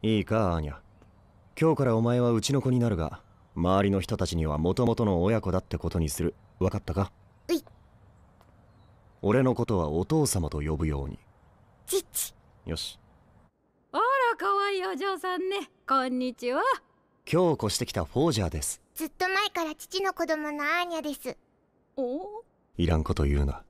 いいかアーニャ今日からお前はうちの子になるが周りの人たちにはもともとの親子だってことにする分かったかい俺のことはお父様と呼ぶように父。よしあら可愛いお嬢さんねこんにちは今日越してきたフォージャーですずっと前から父の子供のアーニャですおいらんこと言うな